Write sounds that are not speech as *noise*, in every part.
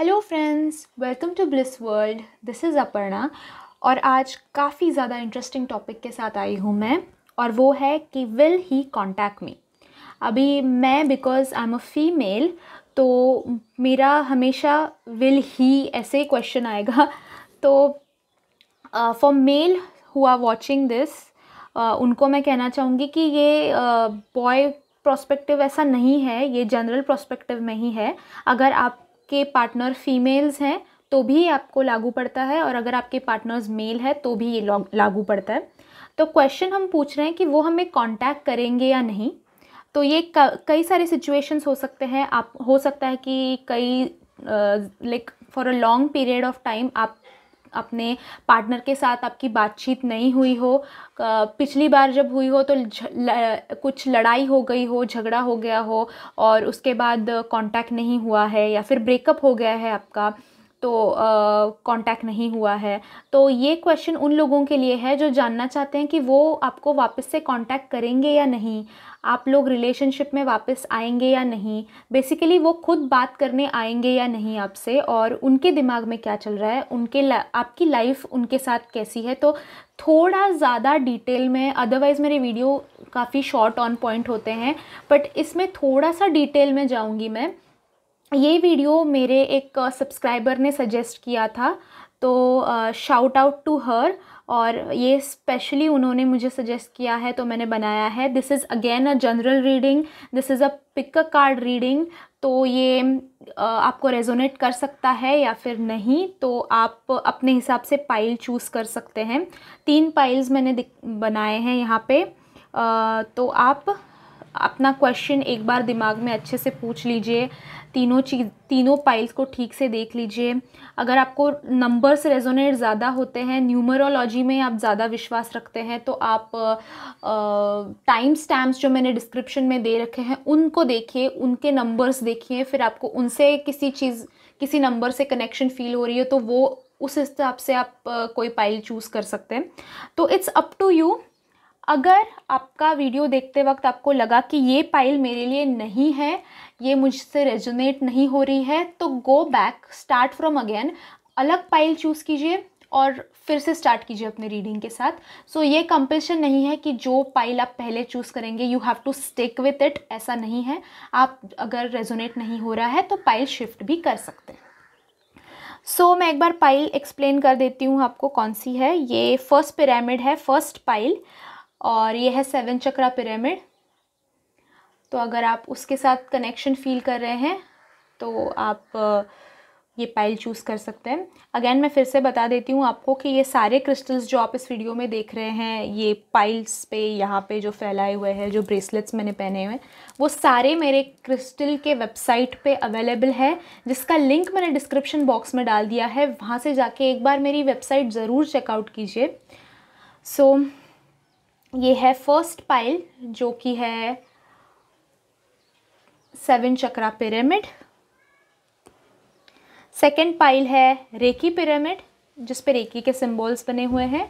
Hello friends welcome to bliss world this is Aparna और आज काफ़ी ज़्यादा इंटरेस्टिंग टॉपिक के साथ आई हूँ मैं और वो है कि विल ही कॉन्टैक्ट मी अभी मैं because I am a female तो मेरा हमेशा विल ही ऐसे क्वेश्चन आएगा तो फॉर मेल हुआ वॉचिंग दिस उनको मैं कहना चाहूँगी कि ये बॉय uh, प्रोस्पेक्टिव ऐसा नहीं है ये जनरल प्रोस्पेक्टिव में ही है अगर आप के पार्टनर फीमेल्स हैं तो भी आपको लागू पड़ता है और अगर आपके पार्टनर्स मेल है तो भी ये लागू पड़ता है तो क्वेश्चन हम पूछ रहे हैं कि वो हमें कांटेक्ट करेंगे या नहीं तो ये कई सारे सिचुएशंस हो सकते हैं आप हो सकता है कि कई like for a long period of time आप अपने पार्टनर के साथ आपकी बातचीत नहीं हुई हो पिछली बार जब हुई हो तो ल, कुछ लड़ाई हो गई हो झगड़ा हो गया हो और उसके बाद कांटेक्ट नहीं हुआ है या फिर ब्रेकअप हो गया है आपका तो कांटेक्ट नहीं हुआ है तो ये क्वेश्चन उन लोगों के लिए है जो जानना चाहते हैं कि वो आपको वापस से कांटेक्ट करेंगे या नहीं आप लोग रिलेशनशिप में वापस आएंगे या नहीं बेसिकली वो खुद बात करने आएंगे या नहीं आपसे और उनके दिमाग में क्या चल रहा है उनके आपकी लाइफ उनके साथ कैसी है तो थोड़ा ज़्यादा डिटेल में अदरवाइज़ मेरे वीडियो काफ़ी शॉर्ट ऑन पॉइंट होते हैं बट इसमें थोड़ा सा डिटेल में जाऊँगी मैं ये वीडियो मेरे एक सब्सक्राइबर ने सजेस्ट किया था तो शाउट आउट टू हर और ये स्पेशली उन्होंने मुझे सजेस्ट किया है तो मैंने बनाया है this is again a general reading this is a pick a card reading तो ये uh, आपको रेजोनेट कर सकता है या फिर नहीं तो आप अपने हिसाब से पाइल चूज़ कर सकते हैं तीन पाइल्स मैंने बनाए हैं यहाँ पे uh, तो आप अपना क्वेश्चन एक बार दिमाग में अच्छे से पूछ लीजिए तीनों चीज तीनों पाइल्स को ठीक से देख लीजिए अगर आपको नंबर्स रेजोनेट ज़्यादा होते हैं न्यूमरोलॉजी में आप ज़्यादा विश्वास रखते हैं तो आप टाइम स्टैम्प्स जो मैंने डिस्क्रिप्शन में दे रखे हैं उनको देखिए उनके नंबर्स देखिए फिर आपको उनसे किसी चीज़ किसी नंबर से कनेक्शन फील हो रही है तो वो उस हिसाब से आप कोई पाइल चूज़ कर सकते हैं तो इट्स अप टू यू अगर आपका वीडियो देखते वक्त आपको लगा कि ये पाइल मेरे लिए नहीं है ये मुझसे रेजोनेट नहीं हो रही है तो go back start from again अलग पाइल चूज़ कीजिए और फिर से स्टार्ट कीजिए अपने रीडिंग के साथ सो so, ये कंपल्शन नहीं है कि जो पाइल आप पहले चूज़ करेंगे you have to stick with it ऐसा नहीं है आप अगर रेजोनेट नहीं हो रहा है तो पाइल शिफ्ट भी कर सकते हैं सो so, मैं एक बार पाइल एक्सप्लेन कर देती हूँ आपको कौन सी है ये फर्स्ट पिरामिड है फर्स्ट पाइल और ये है सेवन चक्रा पिरामिड तो अगर आप उसके साथ कनेक्शन फील कर रहे हैं तो आप ये पाइल चूज़ कर सकते हैं अगेन मैं फिर से बता देती हूँ आपको कि ये सारे क्रिस्टल्स जो आप इस वीडियो में देख रहे हैं ये पाइल्स पे यहाँ पे जो फैलाए हुए हैं जो ब्रेसलेट्स मैंने पहने हुए हैं वो सारे मेरे क्रिस्टल के वेबसाइट पे अवेलेबल है जिसका लिंक मैंने डिस्क्रिप्शन बॉक्स में डाल दिया है वहाँ से जाके एक बार मेरी वेबसाइट ज़रूर चेकआउट कीजिए सो so, ये है फर्स्ट पाइल जो कि है seven chakra pyramid second pile है रेकी पिरामिड जिस पर रेकी के सिंबल्स बने हुए हैं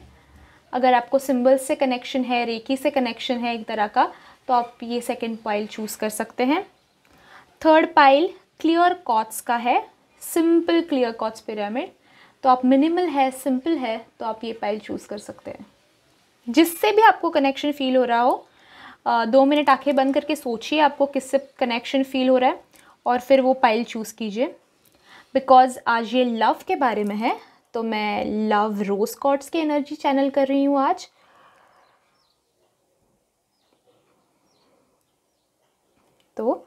अगर आपको सिंबल्स से कनेक्शन है रेकी से कनेक्शन है एक तरह का तो आप ये सेकेंड पाइल चूज़ कर सकते हैं थर्ड पाइल क्लियर कॉट्स का है सिंपल क्लियर कॉट्स पिरामिड तो आप मिनिमल है सिंपल है तो आप ये पाइल चूज़ कर सकते हैं जिससे भी आपको कनेक्शन फील हो रहा हो दो मिनट आंखें बंद करके सोचिए आपको किससे कनेक्शन फील हो रहा है और फिर वो पाइल चूज़ कीजिए बिकॉज़ आज ये लव के बारे में है तो मैं लव रोज कॉट्स की एनर्जी चैनल कर रही हूँ आज तो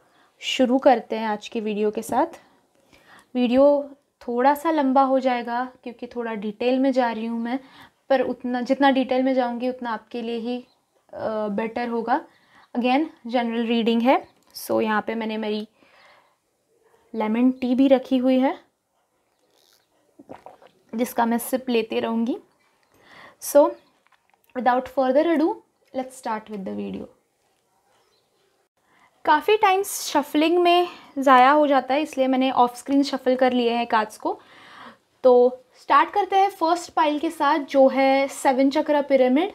शुरू करते हैं आज की वीडियो के साथ वीडियो थोड़ा सा लंबा हो जाएगा क्योंकि थोड़ा डिटेल में जा रही हूँ मैं पर उतना जितना डिटेल में जाऊँगी उतना आपके लिए ही बेटर होगा अगेन जनरल रीडिंग है सो so, यहाँ पे मैंने मेरी लेमन टी भी रखी हुई है जिसका मैं सिप लेते रहूँगी so without further ado let's start with the video काफ़ी टाइम शफलिंग में ज़ाया हो जाता है इसलिए मैंने ऑफ स्क्रीन शफल कर लिए हैं कार्ड्स को तो स्टार्ट करते हैं फर्स्ट पाइल के साथ जो है सेवन चक्रा पिरामिड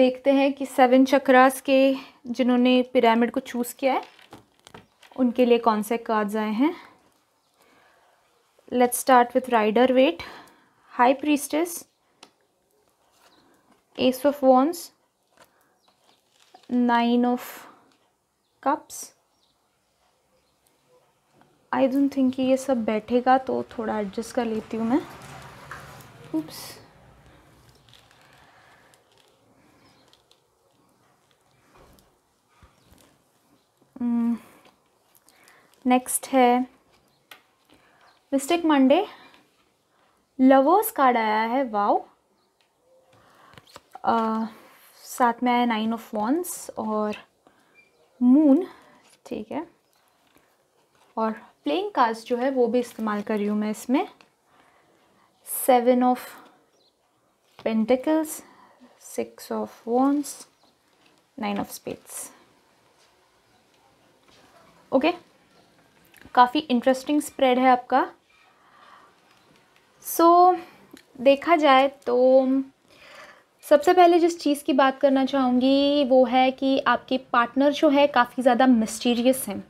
देखते हैं कि सेवन चक्रास के जिन्होंने पिरामिड को चूज़ किया है उनके लिए कौन से कार्ड्स आए हैं let's start with rider waite high priestess ace of wands nine of cups I don't think कि ये सब बैठेगा तो थोड़ा एडजस्ट कर लेती हूँ मैं उप्स नेक्स्ट hmm। है मिस्टेक मंडे लवर्स कार्ड आया है वाओ uh, साथ में आया नाइन ऑफ वॉन्स और मून ठीक है और प्लेइंग कार्ड्स जो है वो भी इस्तेमाल कर रही हूँ मैं इसमें seven of pentacles six of wands nine of spades okay काफ़ी इंटरेस्टिंग स्प्रेड है आपका सो so, देखा जाए तो सबसे पहले जिस चीज़ की बात करना चाहूँगी वो है कि आपके पार्टनर जो है काफ़ी ज़्यादा मिस्टीरियस हैं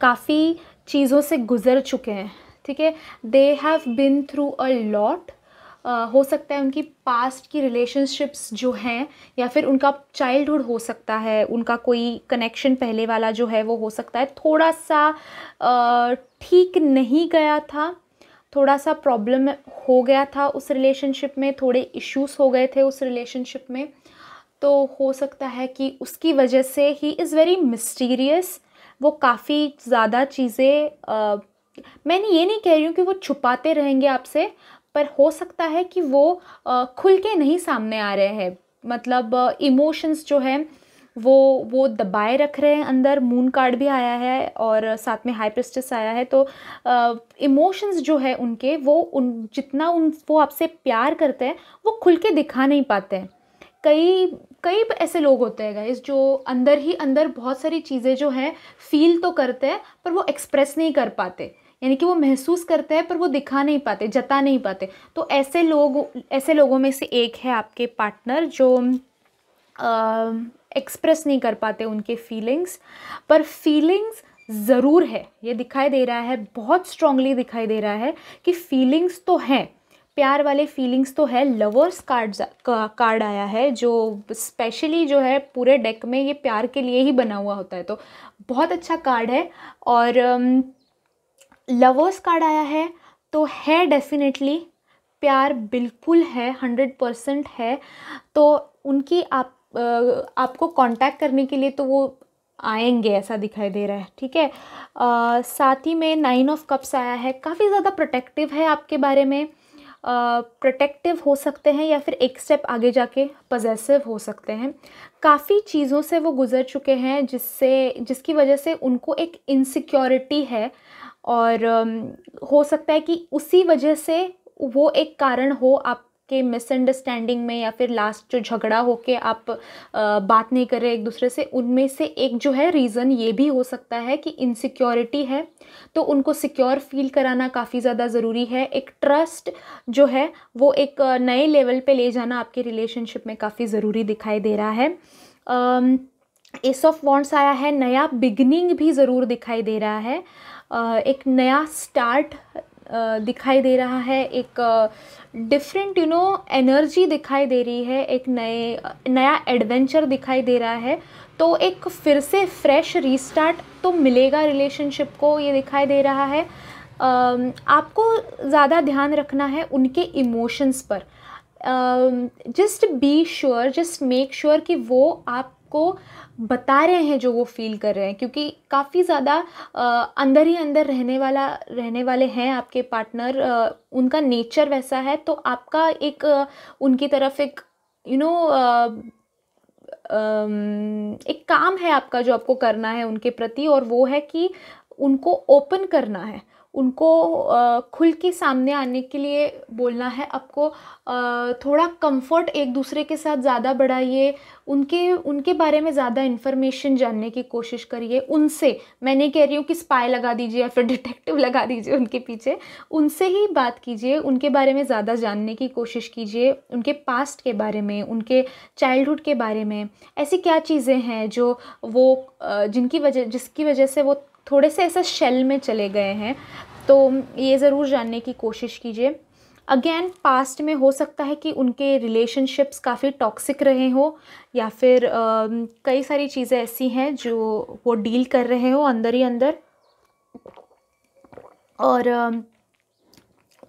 काफ़ी चीज़ों से गुज़र चुके हैं ठीक है they have been through a lot हो सकता है उनकी पास्ट की रिलेशनशिप्स जो हैं या फिर उनका चाइल्डहुड हो सकता है उनका कोई कनेक्शन पहले वाला जो है वो हो सकता है थोड़ा सा ठीक uh, नहीं गया था थोड़ा सा प्रॉब्लम हो गया था उस रिलेशनशिप में थोड़े इश्यूज हो गए थे उस रिलेशनशिप में तो हो सकता है कि उसकी वजह से ही इज़ वेरी मिस्टीरियस वो काफ़ी ज़्यादा चीज़ें मैंने ये नहीं कह रही हूँ कि वो छुपाते रहेंगे आपसे पर हो सकता है कि वो खुल के नहीं सामने आ रहे हैं मतलब इमोशंस जो है वो वो दबाए रख रहे हैं अंदर मून कार्ड भी आया है और साथ में हाई प्रिस्टिस आया है तो इमोशंस जो है उनके वो उन जितना उन वो आपसे प्यार करते हैं वो खुल के दिखा नहीं पाते हैं कई कई ऐसे लोग होते हैं गाइज जो अंदर ही अंदर बहुत सारी चीज़ें जो हैं फील तो करते हैं पर वो एक्सप्रेस नहीं कर पाते यानी कि वो महसूस करते हैं पर वो दिखा नहीं पाते जता नहीं पाते तो ऐसे लोग ऐसे लोगों में से एक है आपके पार्टनर जो एक्सप्रेस नहीं कर पाते उनके फीलिंग्स पर फीलिंग्स ज़रूर है ये दिखाई दे रहा है बहुत स्ट्रांगली दिखाई दे रहा है कि फीलिंग्स तो हैं प्यार वाले फीलिंग्स तो है लवर्स कार्ड कार्ड आया है जो स्पेशली जो है पूरे डेक में ये प्यार के लिए ही बना हुआ होता है तो बहुत अच्छा कार्ड है और लवर्स um, कार्ड आया है तो है डेफिनेटली प्यार बिल्कुल है हंड्रेड परसेंट है तो उनकी आप आपको कांटेक्ट करने के लिए तो वो आएंगे ऐसा दिखाई दे रहा है ठीक है साथ ही में नाइन ऑफ कप्स आया है काफ़ी ज़्यादा प्रोटेक्टिव है आपके बारे में प्रोटेक्टिव हो सकते हैं या फिर एक स्टेप आगे जाके पजेसिव हो सकते हैं काफ़ी चीज़ों से वो गुज़र चुके हैं जिससे जिसकी वजह से उनको एक इनसिक्योरिटी है और हो सकता है कि उसी वजह से वो एक कारण हो आप के मिसअंडरस्टैंडिंग में या फिर लास्ट जो झगड़ा हो के आप बात नहीं कर रहे एक दूसरे से उनमें से एक जो है रीज़न ये भी हो सकता है कि इनसिक्योरिटी है तो उनको सिक्योर फील कराना काफ़ी ज़्यादा ज़रूरी है एक ट्रस्ट जो है वो एक नए लेवल पे ले जाना आपके रिलेशनशिप में काफ़ी ज़रूरी दिखाई दे रहा है एस ऑफ वॉन्ट्स आया है नया बिगनिंग भी ज़रूर दिखाई दे रहा है एक नया स्टार्ट दिखाई दे रहा है एक डिफरेंट यू नो एनर्जी दिखाई दे रही है एक नए नया एडवेंचर दिखाई दे रहा है तो एक फिर से फ्रेश रीस्टार्ट तो मिलेगा रिलेशनशिप को ये दिखाई दे रहा है आपको ज़्यादा ध्यान रखना है उनके इमोशंस पर just be sure just make sure कि वो आपको बता रहे हैं जो वो फील कर रहे हैं क्योंकि काफ़ी ज़्यादा अंदर ही अंदर रहने वाला रहने वाले हैं आपके पार्टनर उनका नेचर वैसा है तो आपका एक उनकी तरफ एक यू you नो know, एक काम है आपका जो आपको करना है उनके प्रति और वो है कि उनको ओपन करना है उनको खुल के सामने आने के लिए बोलना है आपको थोड़ा कंफर्ट एक दूसरे के साथ ज़्यादा बढ़ाइए उनके उनके बारे में ज़्यादा इन्फॉर्मेशन जानने की कोशिश करिए उनसे मैं नहीं कह रही हूँ कि स्पाई लगा दीजिए या फिर डिटेक्टिव *laughs* लगा दीजिए उनके पीछे उनसे ही बात कीजिए उनके बारे में ज़्यादा जानने की कोशिश कीजिए उनके पास्ट के बारे में उनके चाइल्डहुड के बारे में ऐसी क्या चीज़ें हैं जो वो जिनकी वजह जिसकी वजह से वो थोड़े से ऐसे शेल में चले गए हैं तो ये ज़रूर जानने की कोशिश कीजिए अगेन पास्ट में हो सकता है कि उनके रिलेशनशिप्स काफ़ी टॉक्सिक रहे हों या फिर आ, कई सारी चीज़ें ऐसी हैं जो वो डील कर रहे हो अंदर ही अंदर और आ,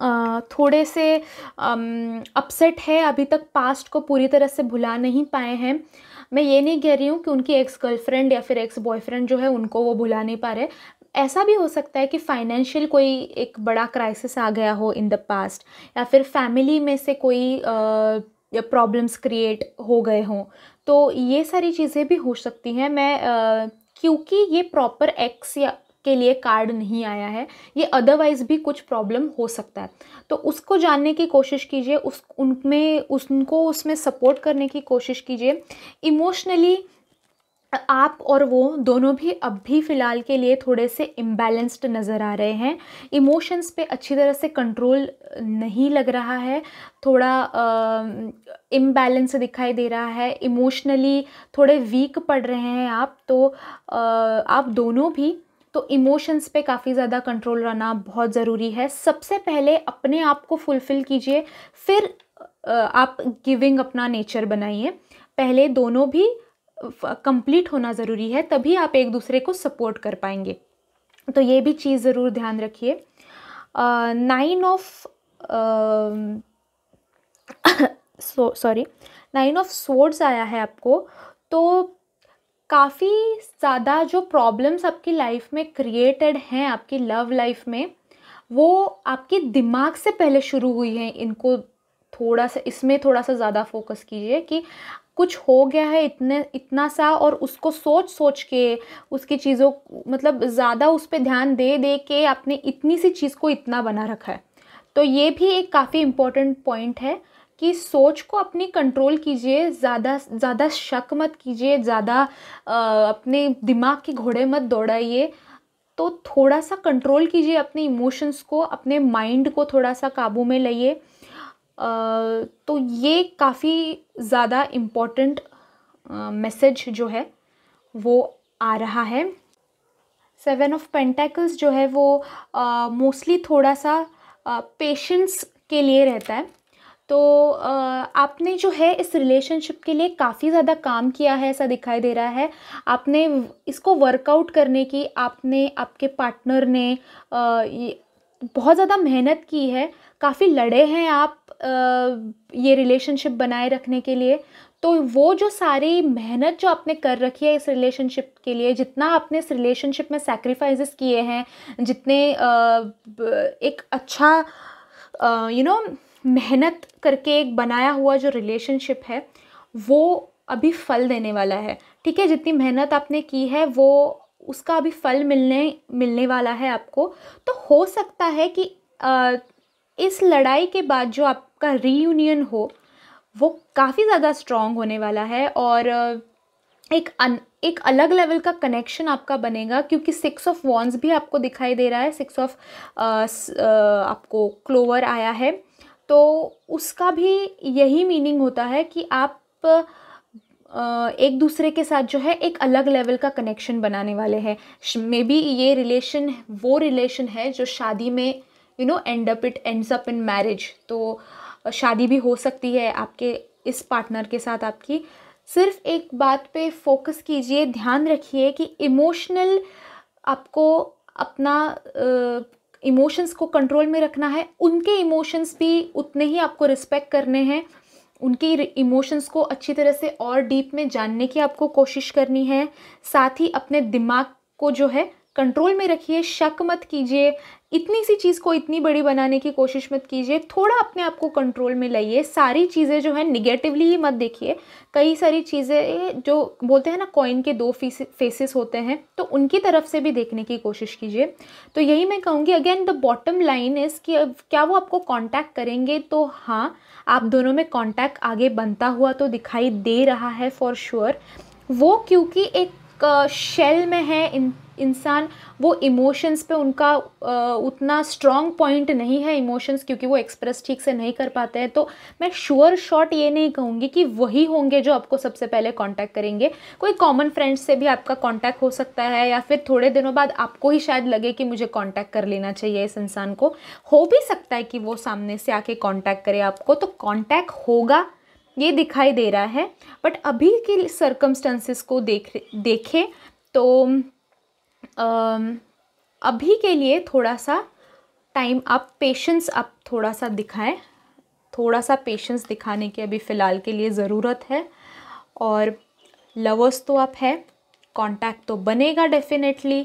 आ, थोड़े से अपसेट है अभी तक पास्ट को पूरी तरह से भुला नहीं पाए हैं मैं ये नहीं कह रही हूँ कि उनकी एक्स गर्लफ्रेंड या फिर एक्स बॉयफ्रेंड जो है उनको वो भुला नहीं पा रहे ऐसा भी हो सकता है कि फाइनेंशियल कोई एक बड़ा क्राइसिस आ गया हो इन द पास्ट या फिर फैमिली में से कोई प्रॉब्लम्स क्रिएट हो गए हों तो ये सारी चीज़ें भी हो सकती हैं मैं क्योंकि ये प्रॉपर एक्स या के लिए कार्ड नहीं आया है ये अदरवाइज भी कुछ प्रॉब्लम हो सकता है तो उसको जानने की कोशिश कीजिए उस उनमें उनको उसमें सपोर्ट करने की कोशिश कीजिए इमोशनली आप और वो दोनों भी अब भी फ़िलहाल के लिए थोड़े से इम्बैलेंस्ड नज़र आ रहे हैं इमोशंस पे अच्छी तरह से कंट्रोल नहीं लग रहा है थोड़ा इम्बैलेंस दिखाई दे रहा है इमोशनली थोड़े वीक पड़ रहे हैं आप तो uh, आप दोनों भी तो इमोशंस पे काफ़ी ज़्यादा कंट्रोल रहना बहुत ज़रूरी है सबसे पहले अपने आप को फुलफ़िल कीजिए फिर आप गिविंग अपना नेचर बनाइए पहले दोनों भी कंप्लीट होना ज़रूरी है तभी आप एक दूसरे को सपोर्ट कर पाएंगे तो ये भी चीज़ ज़रूर ध्यान रखिए nine of sorry nine of swords आया है आपको तो काफ़ी ज़्यादा जो प्रॉब्लम्स आपकी लाइफ में क्रिएटेड हैं आपकी लव लाइफ में वो आपके दिमाग से पहले शुरू हुई हैं इनको थोड़ा सा इसमें थोड़ा सा ज़्यादा फोकस कीजिए कि कुछ हो गया है इतने इतना सा और उसको सोच सोच के उसकी चीज़ों मतलब ज़्यादा उस पर ध्यान दे दे के आपने इतनी सी चीज़ को इतना बना रखा है तो ये भी एक काफ़ी इम्पोर्टेंट पॉइंट है कि सोच को अपनी कंट्रोल कीजिए ज़्यादा ज़्यादा शक मत कीजिए ज़्यादा अपने दिमाग के घोड़े मत दौड़ाइए तो थोड़ा सा कंट्रोल कीजिए अपने इमोशंस को अपने माइंड को थोड़ा सा काबू में लाइए तो ये काफ़ी ज़्यादा इम्पोर्टेंट मैसेज जो है वो आ रहा है सेवन ऑफ पेंटेकल्स जो है वो मोस्टली uh, थोड़ा सा पेशेंस uh, के लिए रहता है तो आपने जो है इस रिलेशनशिप के लिए काफ़ी ज़्यादा काम किया है ऐसा दिखाई दे रहा है आपने इसको वर्कआउट करने की आपने आपके पार्टनर ने बहुत ज़्यादा मेहनत की है काफ़ी लड़े हैं आप ये रिलेशनशिप बनाए रखने के लिए तो वो जो सारी मेहनत जो आपने कर रखी है इस रिलेशनशिप के लिए जितना आपने इस रिलेशनशिप में सेक्रीफाइजेस किए हैं जितने एक अच्छा यू नो मेहनत करके एक बनाया हुआ जो रिलेशनशिप है वो अभी फल देने वाला है ठीक है जितनी मेहनत आपने की है वो उसका अभी फल मिलने मिलने वाला है आपको तो हो सकता है कि आ, इस लड़ाई के बाद जो आपका रीयूनियन हो वो काफ़ी ज़्यादा स्ट्रॉन्ग होने वाला है और एक अन, एक अलग लेवल का कनेक्शन आपका बनेगा क्योंकि सिक्स ऑफ वॉन्स भी आपको दिखाई दे रहा है सिक्स ऑफ आपको क्लोवर आया है तो उसका भी यही मीनिंग होता है कि आप एक दूसरे के साथ जो है एक अलग लेवल का कनेक्शन बनाने वाले हैं मे बी ये रिलेशन वो रिलेशन है जो शादी में you know end up it ends up in marriage तो शादी भी हो सकती है आपके इस पार्टनर के साथ आपकी सिर्फ एक बात पे फोकस कीजिए ध्यान रखिए कि इमोशनल आपको अपना इमोशंस को कंट्रोल में रखना है उनके इमोशंस भी उतने ही आपको रिस्पेक्ट करने हैं उनके इमोशंस को अच्छी तरह से और डीप में जानने की आपको कोशिश करनी है साथ ही अपने दिमाग को जो है कंट्रोल में रखिए शक मत कीजिए इतनी सी चीज़ को इतनी बड़ी बनाने की कोशिश मत कीजिए थोड़ा अपने आप को कंट्रोल में लाइए सारी चीज़ें जो है निगेटिवली ही मत देखिए कई सारी चीज़ें जो बोलते हैं ना कॉइन के दो फेसेस होते हैं तो उनकी तरफ से भी देखने की कोशिश कीजिए तो यही मैं कहूँगी again the bottom line is कि क्या वो आपको कॉन्टैक्ट करेंगे तो हाँ आप दोनों में कॉन्टैक्ट आगे बनता हुआ तो दिखाई दे रहा है फॉर श्योर sure. वो क्योंकि एक शेल में है इन इंसान वो इमोशंस पे उनका आ, उतना स्ट्रॉन्ग पॉइंट नहीं है इमोशंस क्योंकि वो एक्सप्रेस ठीक से नहीं कर पाते हैं तो मैं श्योर शॉट ये नहीं कहूँगी कि वही होंगे जो आपको सबसे पहले कांटेक्ट करेंगे कोई कॉमन फ्रेंड से भी आपका कांटेक्ट हो सकता है या फिर थोड़े दिनों बाद आपको ही शायद लगे कि मुझे कॉन्टैक्ट कर लेना चाहिए इस इंसान को हो भी सकता है कि वो सामने से आके कॉन्टैक्ट करे आपको तो कॉन्टैक्ट होगा ये दिखाई दे रहा है बट अभी के सर्कमस्टेंसेस को देख देखें तो अभी के लिए थोड़ा सा टाइम आप पेशेंस आप थोड़ा सा दिखाएं थोड़ा सा पेशेंस दिखाने की अभी फ़िलहाल के लिए ज़रूरत है और लवर्स तो आप हैं कांटेक्ट तो बनेगा डेफिनेटली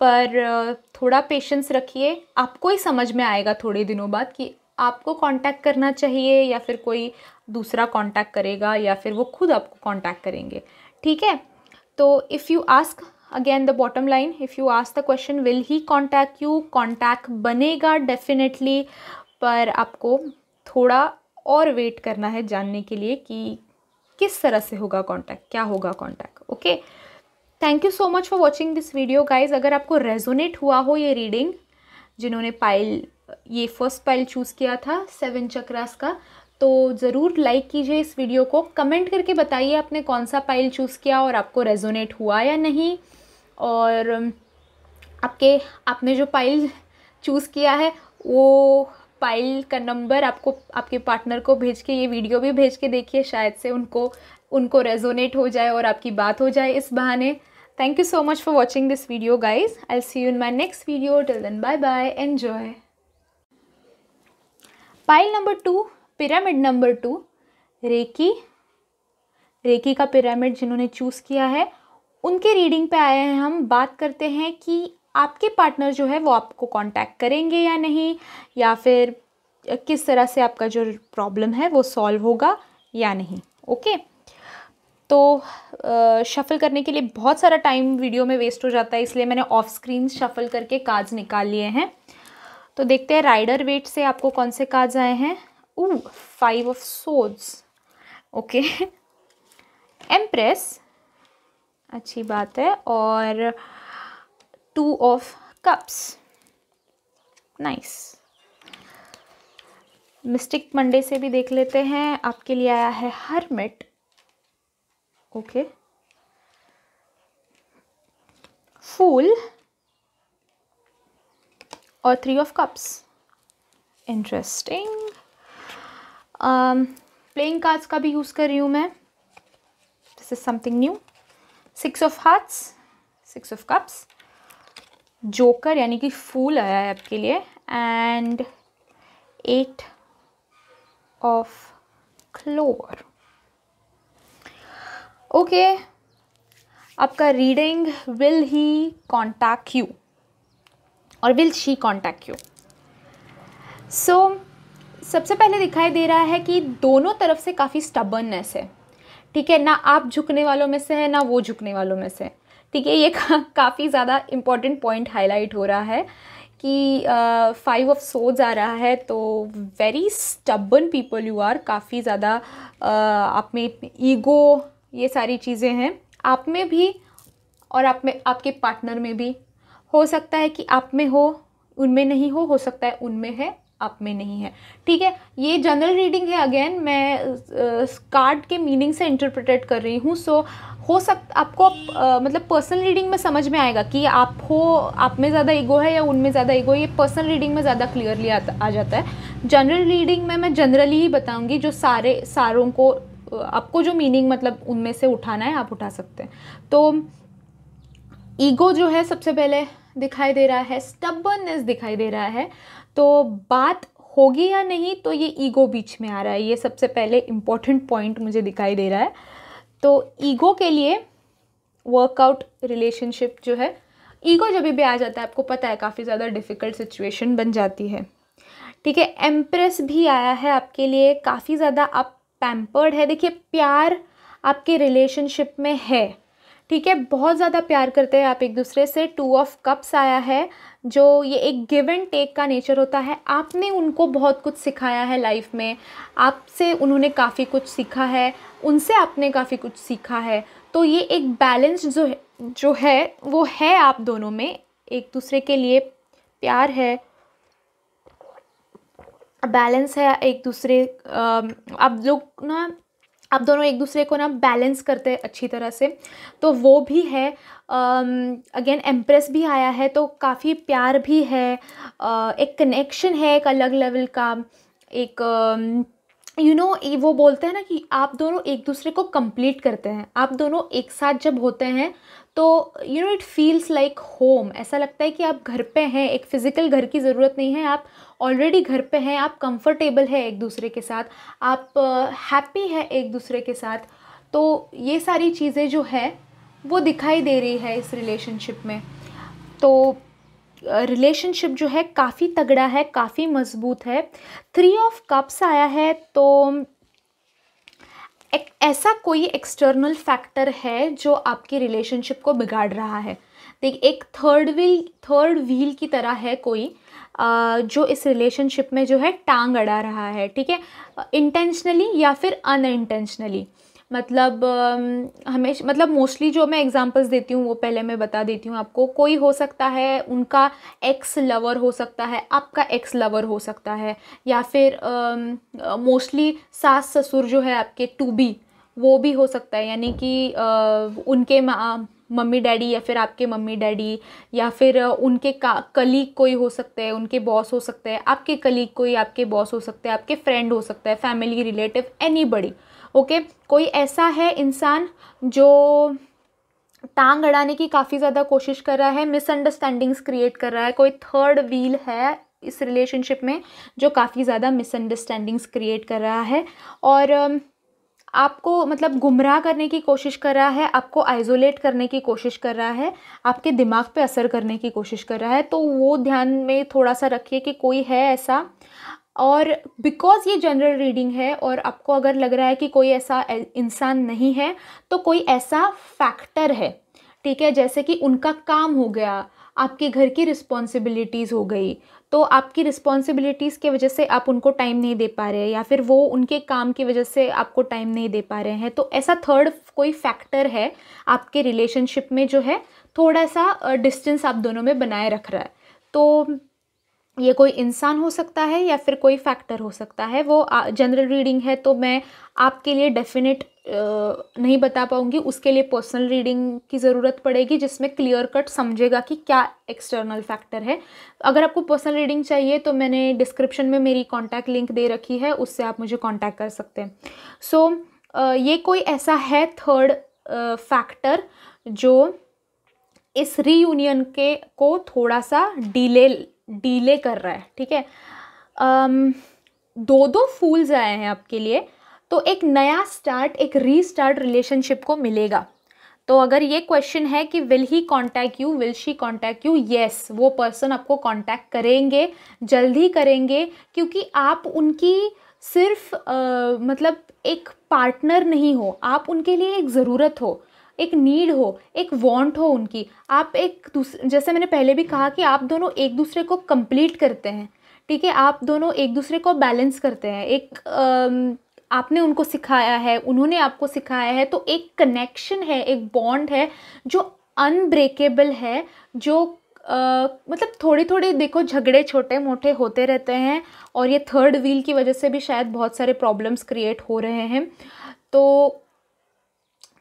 पर थोड़ा पेशेंस रखिए आपको ही समझ में आएगा थोड़े दिनों बाद कि आपको कांटेक्ट करना चाहिए या फिर कोई दूसरा कांटेक्ट करेगा या फिर वो खुद आपको कांटेक्ट करेंगे ठीक है तो if you ask again the bottom line if you ask the question will he contact you contact बनेगा डेफिनेटली पर आपको थोड़ा और वेट करना है जानने के लिए कि किस तरह से होगा कॉन्टैक्ट क्या होगा contact okay thank you so much for watching this video guys अगर आपको रेजोनेट हुआ हो ये रीडिंग जिन्होंने पाइल ये फर्स्ट पाइल चूज़ किया था सेवन चक्रास का तो ज़रूर लाइक कीजिए इस वीडियो को कमेंट करके बताइए आपने कौन सा पाइल चूज़ किया और आपको रेजोनेट हुआ या नहीं और um, आपके आपने जो पाइल चूज़ किया है वो पाइल का नंबर आपको आपके पार्टनर को भेज के ये वीडियो भी भेज के देखिए शायद से उनको उनको रेजोनेट हो जाए और आपकी बात हो जाए इस बहाने thank you so much for watching this video guys I see you in my next video till then bye bye Enjoy. Pile number two pyramid number two reiki reiki का पिरामिड जिन्होंने चूज़ किया है उनके reading पे आए हैं हम बात करते हैं कि आपके पार्टनर जो है वो आपको कांटेक्ट करेंगे या नहीं या फिर किस तरह से आपका जो प्रॉब्लम है वो सॉल्व होगा या नहीं ओके तो शफ़ल करने के लिए बहुत सारा टाइम वीडियो में वेस्ट हो जाता है इसलिए मैंने ऑफ स्क्रीन शफ़ल करके कार्ड्स निकाल लिए हैं तो देखते हैं राइडर वेट से आपको कौन से कार्ड्स आए हैं ऊ five of swords okay empress अच्छी बात है और two of cups nice mystic Monday से भी देख लेते हैं आपके लिए आया है हरमिट ओके फूल और three of cups interesting playing cards का भी यूज़ कर रही हूँ मैं this is something new six of hearts six of cups joker यानी कि फूल आया है आपके लिए and eight of clover okay आपका reading will he contact you और will she contact you so सबसे पहले दिखाई दे रहा है कि दोनों तरफ से काफ़ी स्टबननेस है ठीक है ना आप झुकने वालों में से है ना वो झुकने वालों में से ठीक है ये *laughs* का, काफ़ी ज़्यादा इम्पॉर्टेंट पॉइंट हाईलाइट हो रहा है कि फाइव ऑफ सोज आ रहा है तो very stubborn people you are काफ़ी ज़्यादा uh, आप में ईगो ये सारी चीज़ें हैं आप में भी और आप में आपके पार्टनर में भी हो सकता है कि आप में हो उनमें नहीं हो हो सकता है उनमें है आप में नहीं है ठीक है ये जनरल रीडिंग है अगेन मैं कार्ड uh, के मीनिंग से इंटरप्रिटेट कर रही हूँ सो so, हो सक आपको uh, मतलब पर्सनल रीडिंग में समझ में आएगा कि आप हो आप में ज़्यादा ईगो है या उनमें ज़्यादा ईगो ये पर्सनल रीडिंग में ज़्यादा क्लियरली आता आ जाता है जनरल रीडिंग में मैं जनरली ही बताऊँगी जो सारे सारों को आपको जो मीनिंग मतलब उनमें से उठाना है आप उठा सकते हैं तो ईगो जो है सबसे पहले दिखाई दे रहा है स्टबननेस दिखाई दे रहा है तो बात होगी या नहीं तो ये ईगो बीच में आ रहा है ये सबसे पहले इम्पॉर्टेंट पॉइंट मुझे दिखाई दे रहा है तो ईगो के लिए वर्कआउट रिलेशनशिप जो है ईगो जब भी आ जाता है आपको पता है काफ़ी ज़्यादा डिफ़िकल्ट सिचुएशन बन जाती है ठीक है एम्प्रेस भी आया है आपके लिए काफ़ी ज़्यादा आप पैम्पर्ड है देखिए प्यार आपके रिलेशनशिप में है ठीक है बहुत ज़्यादा प्यार करते हैं आप एक दूसरे से टू ऑफ कप्स आया है जो ये एक गिव एंड टेक का नेचर होता है आपने उनको बहुत कुछ सिखाया है लाइफ में आपसे उन्होंने काफ़ी कुछ सीखा है उनसे आपने काफ़ी कुछ सीखा है तो ये एक बैलेंस जो है जो है वो है आप दोनों में एक दूसरे के लिए प्यार है बैलेंस है एक दूसरे आप लोग ना आप दोनों एक दूसरे को ना बैलेंस करते हैं अच्छी तरह से तो वो भी है अगेन एम्प्रेस भी आया है तो काफ़ी प्यार भी है uh, एक कनेक्शन है एक अलग लेवल का एक you uh, know you know, वो बोलते हैं ना कि आप दोनों एक दूसरे को कंप्लीट करते हैं आप दोनों एक साथ जब होते हैं तो you know it feels like home ऐसा लगता है कि आप घर पे हैं एक फ़िज़िकल घर की ज़रूरत नहीं है आप ऑलरेडी घर पे हैं आप कंफर्टेबल है एक दूसरे के साथ आप हैप्पी uh, हैं एक दूसरे के साथ तो ये सारी चीज़ें जो है वो दिखाई दे रही है इस रिलेशनशिप में तो रिलेशनशिप uh, जो है काफ़ी तगड़ा है काफ़ी मजबूत है थ्री ऑफ कप्स आया है तो एक ऐसा कोई एक्सटर्नल फैक्टर है जो आपकी रिलेशनशिप को बिगाड़ रहा है देख एक थर्ड व्हील थर्ड व्हील की तरह है कोई जो इस रिलेशनशिप में जो है टांग अड़ा रहा है ठीक है इंटेंशनली या फिर अनइंटेंशनली मतलब हमेशा मतलब मोस्टली जो मैं एग्जांपल्स देती हूँ वो पहले मैं बता देती हूँ आपको कोई हो सकता है उनका एक्स लवर हो सकता है आपका एक्स लवर हो सकता है या फिर मोस्टली सास ससुर जो है आपके टू बी वो भी हो सकता है यानी कि उनके मम्मी डैडी या फिर आपके मम्मी डैडी या फिर उनके का कलीग कोई हो सकता है उनके बॉस हो सकते हैं आपके कलीग कोई आपके बॉस हो सकते हैं आपके फ्रेंड हो सकता है family relative anybody okay कोई ऐसा है इंसान जो टांग अड़ाने की काफ़ी ज़्यादा कोशिश कर रहा है मिसअंडरस्टैंडिंग्स क्रिएट कर रहा है कोई थर्ड व्हील है इस रिलेशनशिप में जो काफ़ी ज़्यादा मिसअंडरस्टैंडिंग्स क्रिएट कर रहा है और um, आपको मतलब गुमराह करने की कोशिश कर रहा है आपको आइसोलेट करने की कोशिश कर रहा है आपके दिमाग पे असर करने की कोशिश कर रहा है तो वो ध्यान में थोड़ा सा रखिए कि कोई है ऐसा और बिकॉज़ ये जनरल रीडिंग है और आपको अगर लग रहा है कि कोई ऐसा इंसान नहीं है तो कोई ऐसा फैक्टर है ठीक है जैसे कि उनका काम हो गया आपके घर की रिस्पॉन्सिबिलिटीज़ हो गई तो आपकी रिस्पॉन्सिबिलिटीज़ की वजह से आप उनको टाइम नहीं दे पा रहे या फिर वो उनके काम की वजह से आपको टाइम नहीं दे पा रहे हैं तो ऐसा थर्ड कोई फैक्टर है आपके रिलेशनशिप में जो है थोड़ा सा डिस्टेंस आप दोनों में बनाए रख रहा है तो ये कोई इंसान हो सकता है या फिर कोई फैक्टर हो सकता है वो जनरल रीडिंग है तो मैं आपके लिए डेफिनेट नहीं बता पाऊँगी उसके लिए पर्सनल रीडिंग की ज़रूरत पड़ेगी जिसमें क्लियर कट समझेगा कि क्या एक्सटर्नल फैक्टर है अगर आपको पर्सनल रीडिंग चाहिए तो मैंने डिस्क्रिप्शन में मेरी कॉन्टैक्ट लिंक दे रखी है उससे आप मुझे कॉन्टैक्ट कर सकते हैं सो so, ये कोई ऐसा है थर्ड फैक्टर जो इस रीयूनियन के को थोड़ा सा डिले डीले कर रहा है ठीक है um, दो दो फूल्स आए हैं आपके लिए तो एक नया स्टार्ट एक रीस्टार्ट रिलेशनशिप को मिलेगा तो अगर ये क्वेश्चन है कि will he contact you will she contact you yes वो पर्सन आपको कॉन्टैक्ट करेंगे जल्दी करेंगे क्योंकि आप उनकी सिर्फ आ, मतलब एक पार्टनर नहीं हो आप उनके लिए एक ज़रूरत हो एक नीड हो एक वांट हो उनकी आप एक दूसरे जैसे मैंने पहले भी कहा कि आप दोनों एक दूसरे को कंप्लीट करते हैं ठीक है आप दोनों एक दूसरे को बैलेंस करते हैं एक आ, आपने उनको सिखाया है उन्होंने आपको सिखाया है तो एक कनेक्शन है एक बॉन्ड है जो अनब्रेकेबल है जो आ, मतलब थोड़े थोड़े देखो झगड़े छोटे मोटे होते रहते हैं और ये थर्ड व्हील की वजह से भी शायद बहुत सारे प्रॉब्लम्स क्रिएट हो रहे हैं तो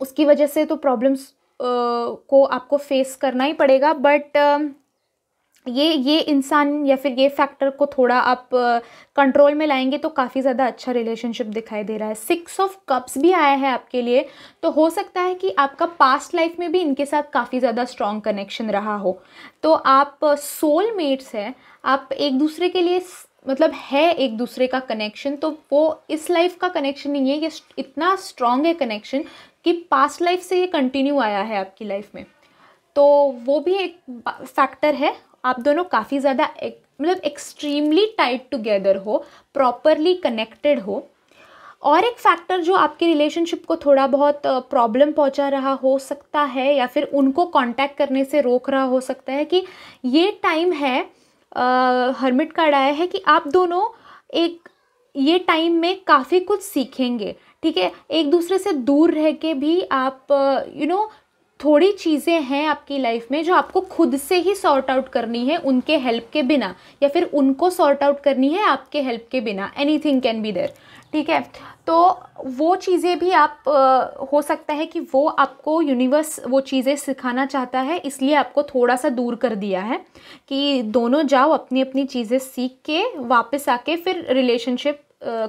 उसकी वजह से तो प्रॉब्लम्स को आपको फेस करना ही पड़ेगा बट ये ये इंसान या फिर ये फैक्टर को थोड़ा आप कंट्रोल में लाएंगे तो काफ़ी ज़्यादा अच्छा रिलेशनशिप दिखाई दे रहा है सिक्स ऑफ कप्स भी आया है आपके लिए तो हो सकता है कि आपका पास्ट लाइफ में भी इनके साथ काफ़ी ज़्यादा स्ट्रॉन्ग कनेक्शन रहा हो तो आप सोलमेट्स हैं आप एक दूसरे के लिए मतलब है एक दूसरे का कनेक्शन तो वो इस लाइफ का कनेक्शन नहीं है ये इतना स्ट्रॉन्ग है कनेक्शन कि पास्ट लाइफ से ये कंटिन्यू आया है आपकी लाइफ में तो वो भी एक फैक्टर है आप दोनों काफ़ी ज़्यादा मतलब एक्सट्रीमली टाइट टुगेदर हो प्रॉपरली कनेक्टेड हो और एक फैक्टर जो आपके रिलेशनशिप को थोड़ा बहुत प्रॉब्लम पहुंचा रहा हो सकता है या फिर उनको कांटेक्ट करने से रोक रहा हो सकता है कि ये टाइम है हर्मिट कार्ड आया है कि आप दोनों एक ये टाइम में काफ़ी कुछ सीखेंगे ठीक है एक दूसरे से दूर रह के भी आप यू नो थोड़ी चीज़ें हैं आपकी लाइफ में जो आपको खुद से ही सॉर्ट आउट करनी है उनके हेल्प के बिना या फिर उनको सॉर्ट आउट करनी है आपके हेल्प के बिना anything can be there ठीक है तो वो चीज़ें भी आप आ, हो सकता है कि वो आपको यूनिवर्स वो चीज़ें सिखाना चाहता है इसलिए आपको थोड़ा सा दूर कर दिया है कि दोनों जाओ अपनी अपनी चीज़ें सीख के वापस आके फिर रिलेशनशिप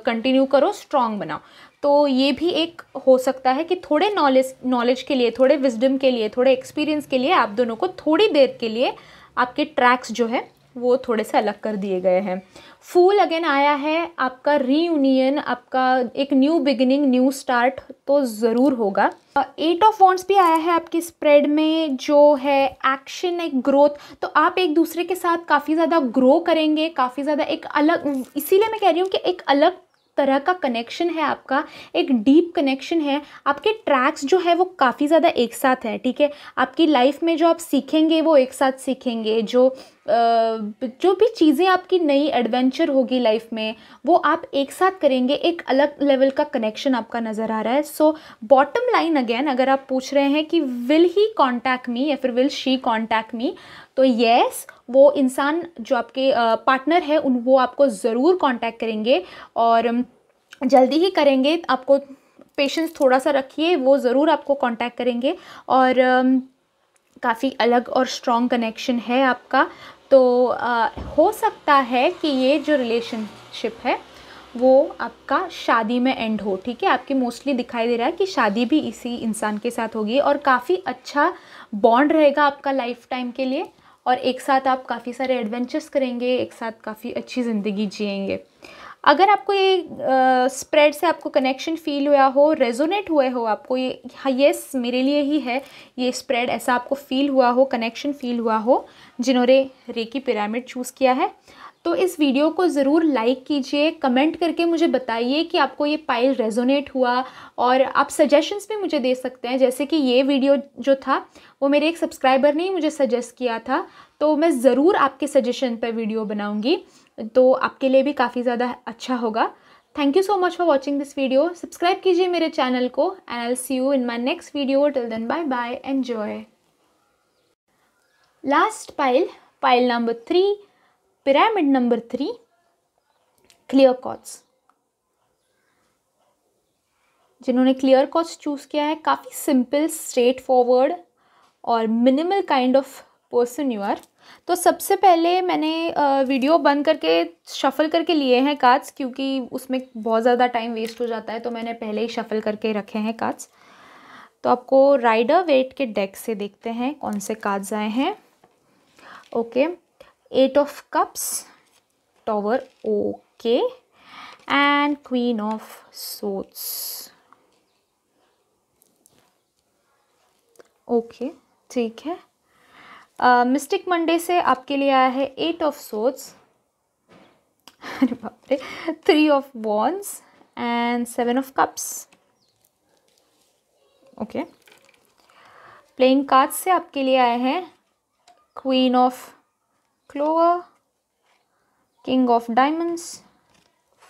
कंटिन्यू करो स्ट्रांग बनाओ तो ये भी एक हो सकता है कि थोड़े नॉलेज नॉलेज के लिए थोड़े विजडम के लिए थोड़े एक्सपीरियंस के लिए आप दोनों को थोड़ी देर के लिए आपके ट्रैक्स जो है वो थोड़े से अलग कर दिए गए हैं फूल अगेन आया है आपका रीयूनियन आपका एक न्यू बिगिनिंग न्यू स्टार्ट तो ज़रूर होगा एट ऑफ वॉन्ट्स भी आया है आपकी स्प्रेड में जो है एक्शन एक ग्रोथ तो आप एक दूसरे के साथ काफ़ी ज़्यादा ग्रो करेंगे काफ़ी ज़्यादा एक अलग इसीलिए मैं कह रही हूँ कि एक अलग तरह का कनेक्शन है आपका एक डीप कनेक्शन है आपके ट्रैक्स जो है वो काफ़ी ज़्यादा एक साथ है ठीक है आपकी लाइफ में जो आप सीखेंगे वो एक साथ सीखेंगे जो जो भी चीज़ें आपकी नई एडवेंचर होगी लाइफ में वो आप एक साथ करेंगे एक अलग लेवल का कनेक्शन आपका नज़र आ रहा है सो बॉटम लाइन अगेन अगर आप पूछ रहे हैं कि विल ही कॉन्टैक्ट मी या फिर विल शी कॉन्टैक्ट मी तो येस वो इंसान जो आपके पार्टनर है उन वो आपको ज़रूर कॉन्टैक्ट करेंगे और जल्दी ही करेंगे आपको पेशेंस थोड़ा सा रखिए वो ज़रूर आपको कॉन्टैक्ट करेंगे और काफ़ी अलग और स्ट्रॉन्ग कनेक्शन है आपका तो आ, हो सकता है कि ये जो रिलेशनशिप है वो आपका शादी में एंड हो ठीक है आपके मोस्टली दिखाई दे रहा है कि शादी भी इसी इंसान के साथ होगी और काफ़ी अच्छा बॉन्ड रहेगा आपका लाइफ टाइम के लिए और एक साथ आप काफ़ी सारे एडवेंचर्स करेंगे एक साथ काफ़ी अच्छी ज़िंदगी जिएंगे अगर आपको ये स्प्रेड से आपको कनेक्शन फील हुआ हो रेजोनेट हुए हो आपको ये हाँ येस मेरे लिए ही है ये स्प्रेड ऐसा आपको फील हुआ हो कनेक्शन फील हुआ हो जिन्होंने रेकी पिरामिड चूज़ किया है तो इस वीडियो को ज़रूर लाइक कीजिए कमेंट करके मुझे बताइए कि आपको ये पाइल रेजोनेट हुआ और आप सजेशंस भी मुझे दे सकते हैं जैसे कि ये वीडियो जो था वो मेरे एक सब्सक्राइबर ने ही मुझे सजेस्ट किया था तो मैं ज़रूर आपके सजेशन पर वीडियो बनाऊँगी तो आपके लिए भी काफ़ी ज़्यादा अच्छा होगा thank you so much for watching this video subscribe कीजिए मेरे चैनल को and I see you in my next video till then bye bye enjoy last pile pile number three pyramid number three clear quartz जिन्होंने clear quartz choose किया है काफ़ी simple straightforward और minimal kind of person you are तो सबसे पहले मैंने video बंद करके शफ़ल करके लिए हैं कार्ड्स क्योंकि उसमें बहुत ज़्यादा टाइम वेस्ट हो जाता है तो मैंने पहले ही शफ़ल करके रखे हैं कार्ड्स तो आपको राइडर वेट के डेक से देखते हैं कौन से कार्ड्स आए हैं okay eight of cups tower okay and queen of swords okay ठीक है मिस्टिक मंडे से आपके लिए आया है एट ऑफ सोट्स अरे बाप रे थ्री ऑफ बॉन्स and seven of cups okay playing cards से आपके लिए आए हैं queen of clover king of diamonds